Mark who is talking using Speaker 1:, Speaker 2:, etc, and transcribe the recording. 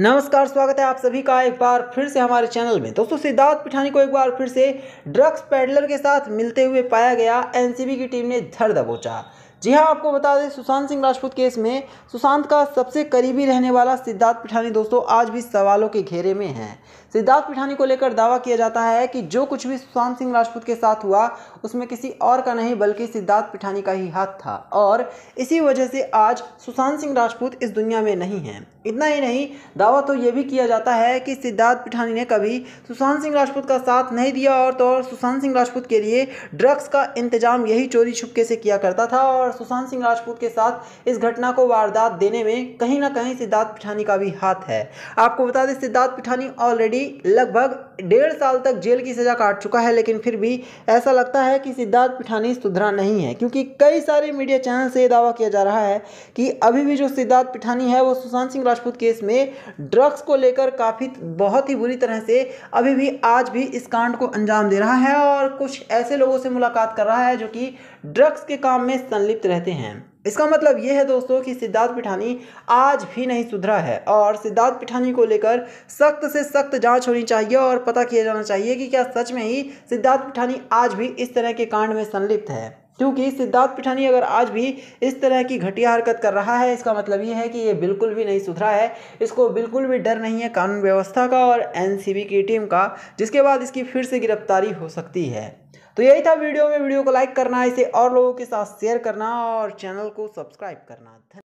Speaker 1: नमस्कार स्वागत है आप सभी का एक बार फिर से हमारे चैनल में दोस्तों सिद्धार्थ पिठानी को एक बार फिर से ड्रग्स पेडलर के साथ मिलते हुए पाया गया एनसीबी की टीम ने धर दबोचा जी हाँ आपको बता दें सुशांत सिंह राजपूत केस में सुशांत का सबसे करीबी रहने वाला सिद्धार्थ पिठानी दोस्तों आज भी सवालों के घेरे में है सिद्धार्थ पिठानी को लेकर दावा किया जाता है कि जो कुछ भी सुशांत सिंह राजपूत के साथ हुआ उसमें किसी और का नहीं बल्कि सिद्धार्थ पिठानी का ही हाथ था और इसी वजह से आज सुशांत सिंह राजपूत इस दुनिया में नहीं है इतना ही नहीं दावा तो ये भी किया जाता है कि सिद्धार्थ पिठानी ने कभी सुशांत सिंह राजपूत का साथ नहीं दिया और तो और सुशांत सिंह राजपूत के लिए ड्रग्स का इंतजाम यही चोरी छुपके से किया करता था और सुशांत सिंह राजपूत के साथ इस घटना को वारदात देने में कहीं ना कहीं सिद्धार्थ पिठानी का भी हाथ है आपको बता दें सिद्धार्थ पिठानी ऑलरेडी लगभग डेढ़ साल तक जेल की सज़ा काट चुका है लेकिन फिर भी ऐसा लगता है कि सिद्धार्थ पिठानी सुधरा नहीं है क्योंकि कई सारे मीडिया चैनल से दावा किया जा रहा है कि अभी भी जो सिद्धार्थ पिठानी है वो सुशांत सिंह राजपूत केस में ड्रग्स को लेकर काफ़ी बहुत ही बुरी तरह से अभी भी आज भी इस कांड को अंजाम दे रहा है और कुछ ऐसे लोगों से मुलाकात कर रहा है जो कि ड्रग्स के काम में संलिप्त लिप्त रहते हैं इसका मतलब यह है दोस्तों कि सिद्धार्थ पिठानी आज भी नहीं सुधरा है और सिद्धार्थ पिठानी को लेकर सख्त से सख्त जांच होनी चाहिए और पता किया जाना चाहिए कि क्या सच में ही सिद्धार्थ पिठानी आज भी इस तरह के कांड में संलिप्त है क्योंकि सिद्धार्थ पिठानी अगर आज भी इस तरह की घटिया हरकत कर रहा है इसका मतलब ये है कि ये बिल्कुल भी नहीं सुधरा है इसको बिल्कुल भी डर नहीं है कानून व्यवस्था का और एनसीबी की टीम का जिसके बाद इसकी फिर से गिरफ्तारी हो सकती है तो यही था वीडियो में वीडियो को लाइक करना इसे और लोगों के साथ शेयर करना और चैनल को सब्सक्राइब करना